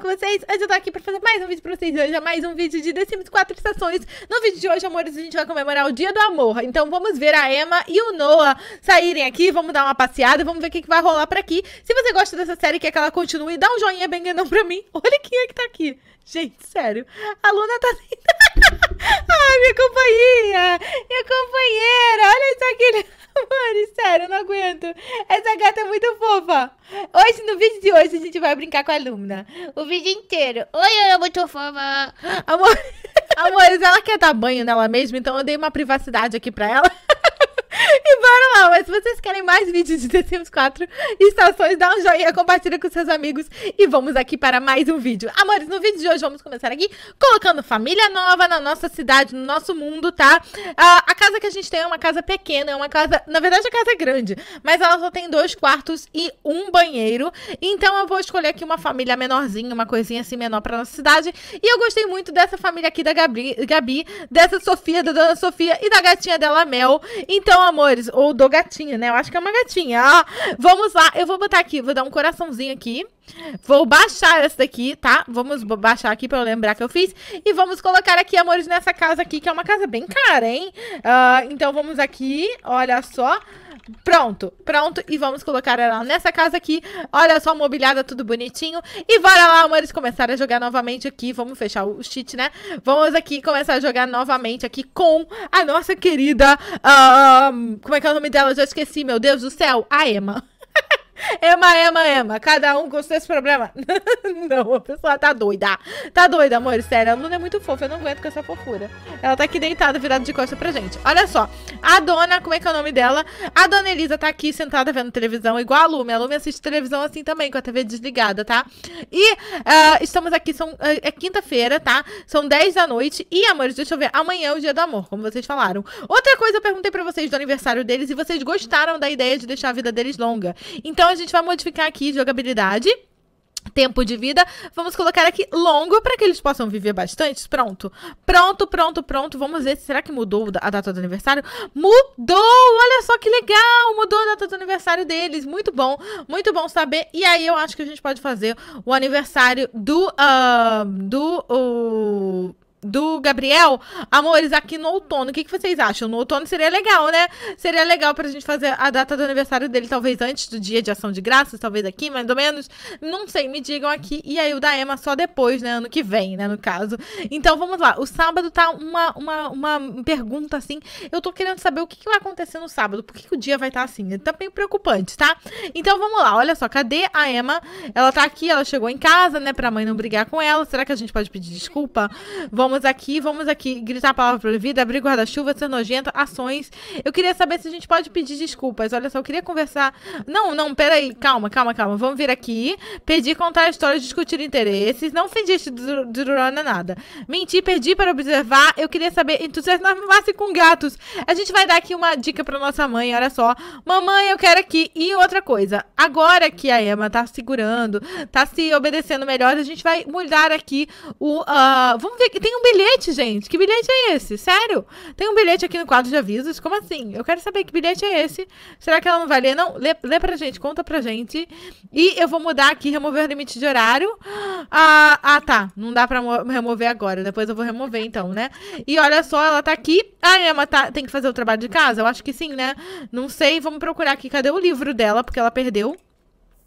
com vocês? Hoje eu tô aqui pra fazer mais um vídeo pra vocês hoje, é mais um vídeo de The Sims 4 Estações. No vídeo de hoje, amores, a gente vai comemorar o Dia do Amor. Então vamos ver a Emma e o Noah saírem aqui, vamos dar uma passeada, vamos ver o que, que vai rolar por aqui. Se você gosta dessa série e quer que ela continue, dá um joinha bem grandão pra mim. Olha quem é que tá aqui. Gente, sério, a Luna tá... Ai, minha companhia, minha companheira, olha isso aqui gente, sério, eu não aguento. Essa gata é muito fofa. Hoje, no vídeo de hoje, a gente vai brincar com a Lumna. O vídeo inteiro. Oi, eu é muito fofa. Amor... Amores, ela quer dar banho nela mesma, então eu dei uma privacidade aqui pra ela. E bora lá, mas se vocês querem mais vídeos de The Sims 4 estações, dá um joinha, compartilha com seus amigos e vamos aqui para mais um vídeo. Amores, no vídeo de hoje vamos começar aqui colocando família nova na nossa cidade, no nosso mundo, tá? A, ah, a casa que a gente tem é uma casa pequena, é uma casa... Na verdade, a casa é grande, mas ela só tem dois quartos e um banheiro. Então eu vou escolher aqui uma família menorzinha, uma coisinha assim menor pra nossa cidade. E eu gostei muito dessa família aqui da Gabi, Gabi dessa Sofia, da Dona Sofia e da gatinha dela, Mel. Então então, amores, ou do gatinho, né? Eu acho que é uma gatinha. Ah, vamos lá, eu vou botar aqui, vou dar um coraçãozinho aqui. Vou baixar essa daqui, tá? Vamos baixar aqui pra eu lembrar que eu fiz. E vamos colocar aqui, amores, nessa casa aqui, que é uma casa bem cara, hein? Uh, então, vamos aqui, olha só. Pronto, pronto. E vamos colocar ela nessa casa aqui. Olha só, mobiliada, tudo bonitinho. E bora lá, amores, começar a jogar novamente aqui. Vamos fechar o cheat, né? Vamos aqui começar a jogar novamente aqui com a nossa querida... Uh, como é que é o nome dela? já esqueci, meu Deus do céu. A Emma. Ema, Ema, Ema, cada um com seus problemas. não, a pessoa tá doida. Tá doida, amor, sério. A Luna é muito fofa, eu não aguento com essa fofura. Ela tá aqui deitada, virada de costa pra gente. Olha só, a dona, como é que é o nome dela? A dona Elisa tá aqui sentada vendo televisão, igual a Lume. A Lume assiste televisão assim também, com a TV desligada, tá? E uh, estamos aqui, são, uh, é quinta-feira, tá? São 10 da noite. E, amores, deixa eu ver, amanhã é o dia do amor, como vocês falaram. Outra coisa, eu perguntei pra vocês do aniversário deles e vocês gostaram da ideia de deixar a vida deles longa. Então, a gente vai modificar aqui jogabilidade tempo de vida, vamos colocar aqui longo para que eles possam viver bastante. Pronto. Pronto, pronto, pronto. Vamos ver, será que mudou a data do aniversário? Mudou! Olha só que legal! Mudou a data do aniversário deles. Muito bom, muito bom saber. E aí eu acho que a gente pode fazer o aniversário do uh, do uh, do Gabriel. Amores, aqui no outono, o que, que vocês acham? No outono seria legal, né? Seria legal pra gente fazer a data do aniversário dele, talvez antes do dia de ação de graças, talvez aqui, mais ou menos. Não sei, me digam aqui. E aí o da Emma só depois, né? Ano que vem, né? No caso. Então vamos lá. O sábado tá uma, uma, uma pergunta assim. Eu tô querendo saber o que, que vai acontecer no sábado. Por que, que o dia vai estar tá assim? É tá bem preocupante, tá? Então vamos lá. Olha só, cadê a Emma? Ela tá aqui, ela chegou em casa, né? Pra mãe não brigar com ela. Será que a gente pode pedir desculpa? Vamos Vamos aqui, vamos aqui gritar a palavra proibida, abrir guarda-chuva, ser nojenta, ações. Eu queria saber se a gente pode pedir desculpas. Olha só, eu queria conversar. Não, não, peraí. Calma, calma, calma. Vamos vir aqui. Pedir, contar histórias, discutir interesses. Não fingiste durona nada. Mentir, perdi para observar. Eu queria saber entusiasmar-se com gatos. A gente vai dar aqui uma dica para nossa mãe, olha só. Mamãe, eu quero aqui. E outra coisa, agora que a Emma tá segurando, tá se obedecendo melhor, a gente vai mudar aqui o. Uh, vamos ver que tem um bilhete, gente. Que bilhete é esse? Sério? Tem um bilhete aqui no quadro de avisos? Como assim? Eu quero saber que bilhete é esse. Será que ela não vai ler? Não, lê, lê pra gente, conta pra gente. E eu vou mudar aqui, remover o limite de horário. Ah, ah tá. Não dá pra remover agora. Depois eu vou remover, então, né? E olha só, ela tá aqui. A Emma tá, tem que fazer o trabalho de casa? Eu acho que sim, né? Não sei. Vamos procurar aqui. Cadê o livro dela? Porque ela perdeu.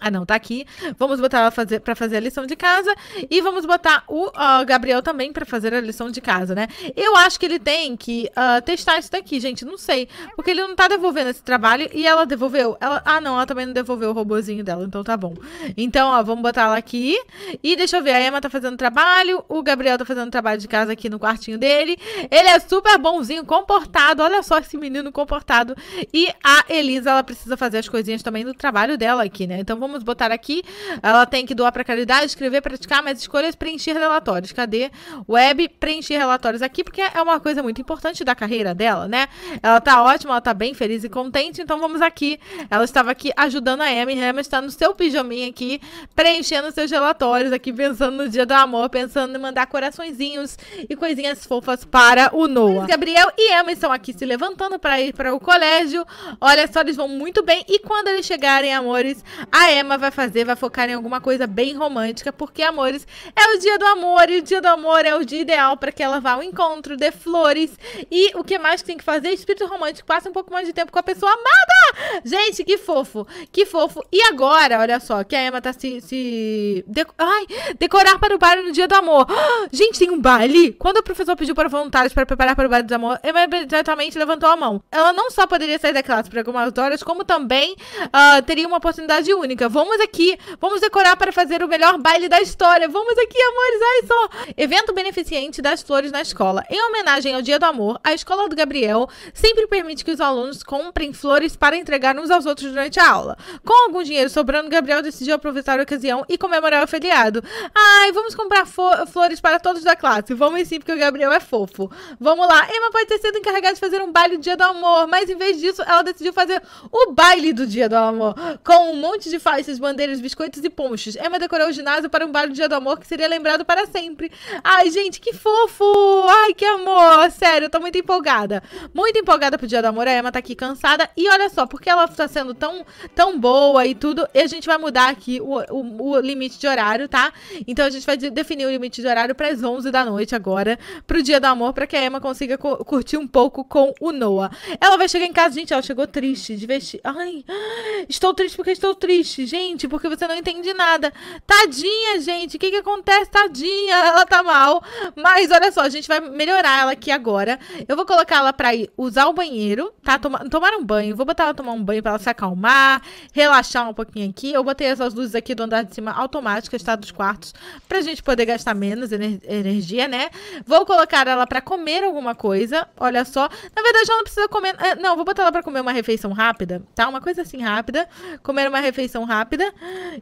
Ah, não, tá aqui. Vamos botar ela fazer, pra fazer a lição de casa. E vamos botar o uh, Gabriel também pra fazer a lição de casa, né? Eu acho que ele tem que uh, testar isso daqui, gente. Não sei. Porque ele não tá devolvendo esse trabalho. E ela devolveu. Ela... Ah, não, ela também não devolveu o robozinho dela. Então tá bom. Então, ó, vamos botar ela aqui. E deixa eu ver. A Emma tá fazendo trabalho. O Gabriel tá fazendo trabalho de casa aqui no quartinho dele. Ele é super bonzinho, comportado. Olha só esse menino comportado. E a Elisa, ela precisa fazer as coisinhas também do trabalho dela aqui, né? Então, vamos botar aqui. Ela tem que doar para caridade, escrever, praticar, mais escolhas, preencher relatórios. Cadê? Web, preencher relatórios aqui, porque é uma coisa muito importante da carreira dela, né? Ela tá ótima, ela tá bem feliz e contente, então vamos aqui. Ela estava aqui ajudando a Emma, e Emma está no seu pijaminha aqui, preenchendo seus relatórios aqui, pensando no dia do amor, pensando em mandar coraçõezinhos e coisinhas fofas para o Noah. Gabriel e Emma estão aqui se levantando para ir para o colégio. Olha só, eles vão muito bem e quando eles chegarem, amores, a Emma vai fazer, vai focar em alguma coisa bem romântica, porque, amores, é o dia do amor e o dia do amor é o dia ideal para que ela vá ao encontro, dê flores e o que mais que tem que fazer? Espírito romântico, passa um pouco mais de tempo com a pessoa amada! Gente, que fofo, que fofo. E agora, olha só, que a Emma tá se. se Ai, decorar para o baile no dia do amor. gente, tem um baile? Quando o professor pediu para voluntários para preparar para o baile do amor, Emma imediatamente levantou a mão. Ela não só poderia sair da classe por algumas horas, como também uh, teria uma oportunidade única música. Vamos aqui, vamos decorar para fazer o melhor baile da história. Vamos aqui, amores, ai só. Evento beneficente das flores na escola. Em homenagem ao Dia do Amor, a escola do Gabriel sempre permite que os alunos comprem flores para entregar uns aos outros durante a aula. Com algum dinheiro sobrando, Gabriel decidiu aproveitar a ocasião e comemorar o feriado. Ai, vamos comprar flores para todos da classe. Vamos sim, porque o Gabriel é fofo. Vamos lá. Emma pode ter sido encarregada de fazer um baile do Dia do Amor, mas em vez disso, ela decidiu fazer o baile do Dia do Amor, com um monte de fa esses bandeiros, biscoitos e ponchos. Emma é decorou o ginásio para um baile do Dia do Amor que seria lembrado para sempre. Ai, gente, que fofo! Ai, que amor! Sério, eu tô muito empolgada. Muito empolgada pro Dia do Amor. A Emma tá aqui cansada. E olha só, porque ela tá sendo tão, tão boa e tudo, e a gente vai mudar aqui o, o, o limite de horário, tá? Então a gente vai definir o limite de horário para as 11 da noite agora, pro Dia do Amor, para que a Emma consiga co curtir um pouco com o Noah. Ela vai chegar em casa, gente, ela chegou triste, de vestir. Ai, estou triste porque estou triste gente, porque você não entende nada. Tadinha, gente, o que, que acontece? Tadinha, ela tá mal. Mas olha só, a gente vai melhorar ela aqui agora. Eu vou colocar ela pra ir usar o banheiro, tá? Toma, tomar um banho. Vou botar ela tomar um banho pra ela se acalmar, relaxar um pouquinho aqui. Eu botei essas luzes aqui do andar de cima automáticas, tá? Dos quartos, pra gente poder gastar menos ener energia, né? Vou colocar ela pra comer alguma coisa, olha só. Na verdade, ela não precisa comer. Eh, não, vou botar ela pra comer uma refeição rápida, tá? Uma coisa assim rápida. Comer uma refeição rápida rápida.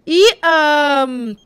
E. Um,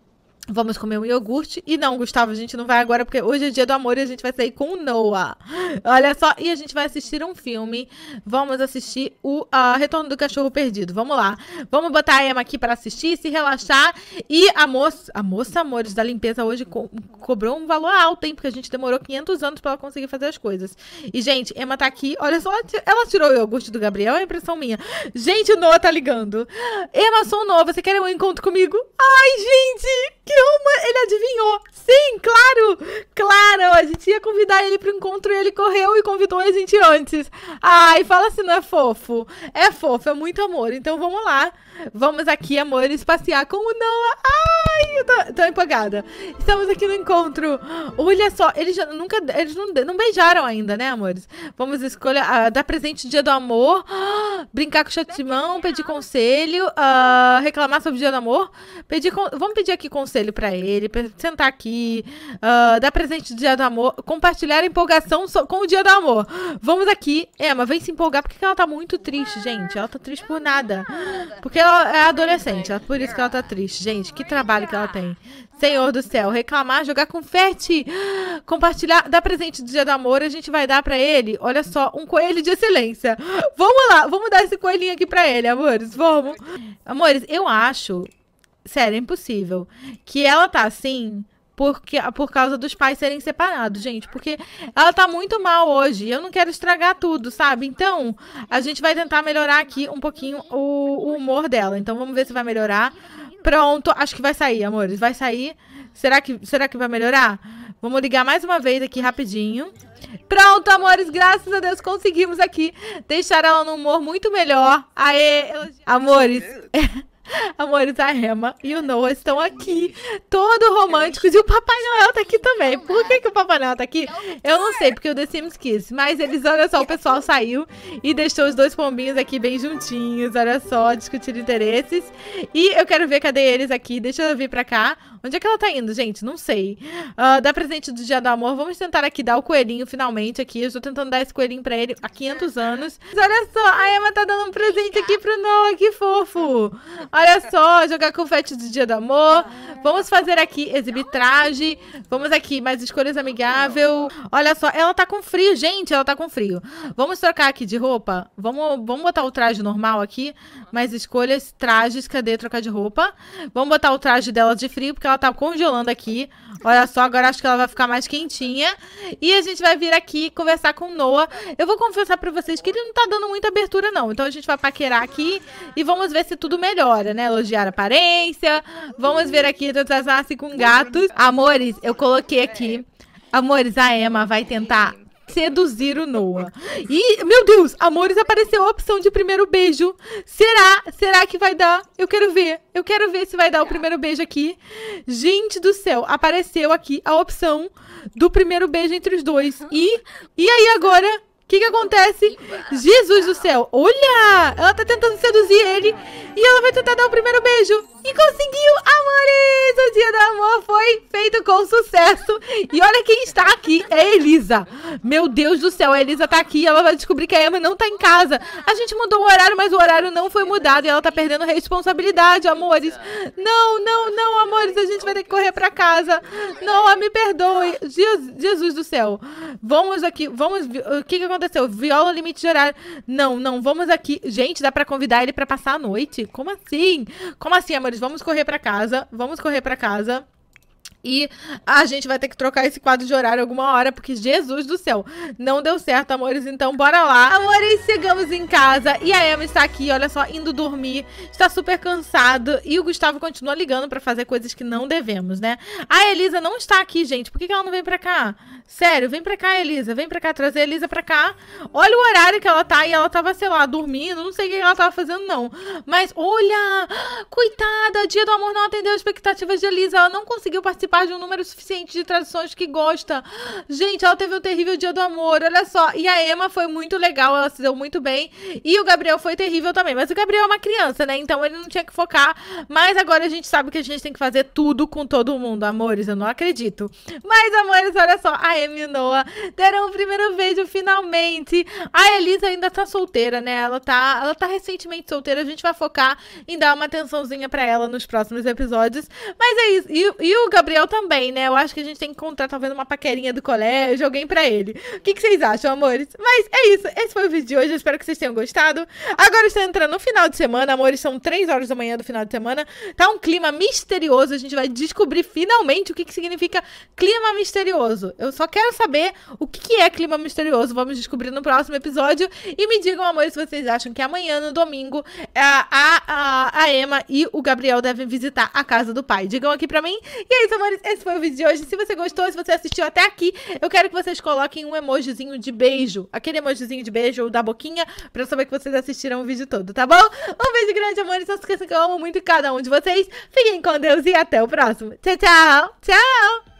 Vamos comer um iogurte. E não, Gustavo, a gente não vai agora, porque hoje é dia do amor e a gente vai sair com o Noah. Olha só, e a gente vai assistir um filme. Vamos assistir o uh, Retorno do Cachorro Perdido. Vamos lá. Vamos botar a Emma aqui para assistir, se relaxar. E a moça, a moça, amores, da limpeza hoje co cobrou um valor alto, hein? Porque a gente demorou 500 anos para ela conseguir fazer as coisas. E, gente, Emma tá aqui. Olha só, ela tirou o iogurte do Gabriel, é impressão minha. Gente, o Noah tá ligando. Emma, sou o Noah, você quer um encontro comigo? Ai, gente, que uma... Ele adivinhou. Sim, claro, claro. A gente ia convidar ele para o encontro e ele correu e convidou a gente antes. Ai, fala se assim, não é fofo. É fofo, é muito amor. Então vamos lá. Vamos aqui, amores, passear com o Noah. Ai, eu tô, tô, empolgada. Estamos aqui no encontro. Olha só, eles já, nunca. Eles não, não beijaram ainda, né, amores? Vamos escolher. dar presente dia do amor. brincar com o chatimão, pedir conselho. Uh, reclamar sobre o dia do amor. Pedir Vamos pedir aqui conselho pra ele. Sentar aqui. Ah, dar presente dia do amor. Compartilhar a empolgação so com o dia do amor. Vamos aqui. Emma, vem se empolgar porque ela tá muito triste, gente. Ela tá triste por nada. Porque ela ela é adolescente, é por isso que ela tá triste. Gente, que trabalho que ela tem. Senhor do céu, reclamar, jogar confete, compartilhar, dar presente do Dia do Amor, a gente vai dar para ele, olha só, um coelho de excelência. Vamos lá, vamos dar esse coelhinho aqui para ele, amores, vamos. Amores, eu acho, sério, é impossível, que ela tá assim porque, por causa dos pais serem separados, gente. Porque ela tá muito mal hoje. Eu não quero estragar tudo, sabe? Então, a gente vai tentar melhorar aqui um pouquinho o, o humor dela. Então, vamos ver se vai melhorar. Pronto, acho que vai sair, amores. Vai sair. Será que, será que vai melhorar? Vamos ligar mais uma vez aqui rapidinho. Pronto, amores, graças a Deus conseguimos aqui deixar ela num humor muito melhor. Aê, amores. Amores, a Rema e o Noah estão aqui, todo românticos, e o Papai Noel tá aqui também. Por que, que o Papai Noel tá aqui? Eu não sei, porque o The Sims quis. Mas eles, olha só, o pessoal saiu e deixou os dois pombinhos aqui bem juntinhos, olha só, discutindo interesses. E eu quero ver cadê eles aqui, deixa eu vir pra cá. Onde é que ela tá indo, gente? Não sei. Uh, dá presente do Dia do Amor. Vamos tentar aqui dar o coelhinho finalmente aqui. Eu estou tentando dar esse coelhinho pra ele há 500 anos. Mas olha só, a Emma tá dando um presente aqui pro Noah. Que fofo. Olha só, jogar confete do Dia do Amor. Vamos fazer aqui, exibir traje. Vamos aqui, mais escolhas amigável. Olha só, ela tá com frio, gente. Ela tá com frio. Vamos trocar aqui de roupa? Vamos, vamos botar o traje normal aqui. Mais escolhas, trajes. Cadê trocar de roupa? Vamos botar o traje dela de frio, porque ela ela tá congelando aqui. Olha só, agora acho que ela vai ficar mais quentinha. E a gente vai vir aqui conversar com o Noah. Eu vou confessar pra vocês que ele não tá dando muita abertura, não. Então a gente vai paquerar aqui e vamos ver se tudo melhora, né? Elogiar a aparência. Vamos ver aqui, Tatasassi com gatos. Amores, eu coloquei aqui. Amores, a Emma vai tentar seduzir o Noah. E, meu Deus, amores, apareceu a opção de primeiro beijo. Será? Será que vai dar? Eu quero ver. Eu quero ver se vai dar o primeiro beijo aqui. Gente do céu, apareceu aqui a opção do primeiro beijo entre os dois. E, e aí agora o que que acontece? Jesus do céu, olha! Ela tá tentando seduzir ele e ela vai tentar dar o primeiro beijo. E conseguiu! Amores! O dia do amor foi feito com sucesso. E olha quem está aqui, é Elisa. Meu Deus do céu, a Elisa tá aqui ela vai descobrir que a Emma não tá em casa. A gente mudou o horário, mas o horário não foi mudado e ela tá perdendo responsabilidade, amores. Não, não, não, amores, a gente vai ter que correr pra casa. Não, me perdoe. Jesus do céu. Vamos aqui, vamos... O que que aconteceu? aconteceu? Viola o limite de horário. Não, não, vamos aqui. Gente, dá para convidar ele para passar a noite? Como assim? Como assim, amores? Vamos correr para casa. Vamos correr para casa. E a gente vai ter que trocar esse quadro de horário alguma hora, porque Jesus do céu, não deu certo, amores. Então, bora lá. Amores, chegamos em casa e a Emma está aqui, olha só, indo dormir. Está super cansado e o Gustavo continua ligando para fazer coisas que não devemos, né? A Elisa não está aqui, gente. Por que, que ela não vem para cá? Sério, vem para cá, Elisa. Vem para cá, trazer a Elisa para cá. Olha o horário que ela tá e ela tava, sei lá, dormindo. Não sei o que ela tava fazendo, não. Mas olha, coitada, dia do amor não atendeu as expectativas de Elisa. Ela não conseguiu participar de um número suficiente de traduções que gosta. Gente, ela teve um terrível dia do amor, olha só. E a Emma foi muito legal, ela se deu muito bem. E o Gabriel foi terrível também. Mas o Gabriel é uma criança, né? Então ele não tinha que focar. Mas agora a gente sabe que a gente tem que fazer tudo com todo mundo, amores. Eu não acredito. Mas, amores, olha só. A Emma e o Noah deram o primeiro beijo finalmente. A Elisa ainda tá solteira, né? Ela tá, ela tá recentemente solteira. A gente vai focar em dar uma atençãozinha para ela nos próximos episódios. Mas é isso. E, e o Gabriel também, né? Eu acho que a gente tem que encontrar, talvez, uma paquerinha do colégio, alguém para ele. O que, que, vocês acham, amores? Mas é isso. Esse foi o vídeo de hoje. Eu espero que vocês tenham gostado. Agora está entrando no final de semana, amores. São 3 horas da manhã do final de semana. Tá um clima misterioso. A gente vai descobrir finalmente o que, que significa clima misterioso. Eu só quero saber o que, que é clima misterioso. Vamos descobrir no próximo episódio. E me digam, amores, se vocês acham que amanhã, no domingo, é a, a, a, a Emma e o Gabriel devem visitar a casa do pai. Digam aqui pra mim. E é isso, amores, esse foi o vídeo de hoje. Se você gostou, se você assistiu até aqui, eu quero que vocês coloquem um emojizinho de beijo. Aquele emojizinho de beijo ou da boquinha, pra eu saber que vocês assistiram o vídeo todo, tá bom? Um beijo grande, amores. Não se esqueçam que eu amo muito cada um de vocês. Fiquem com Deus e até o próximo. Tchau, tchau. Tchau.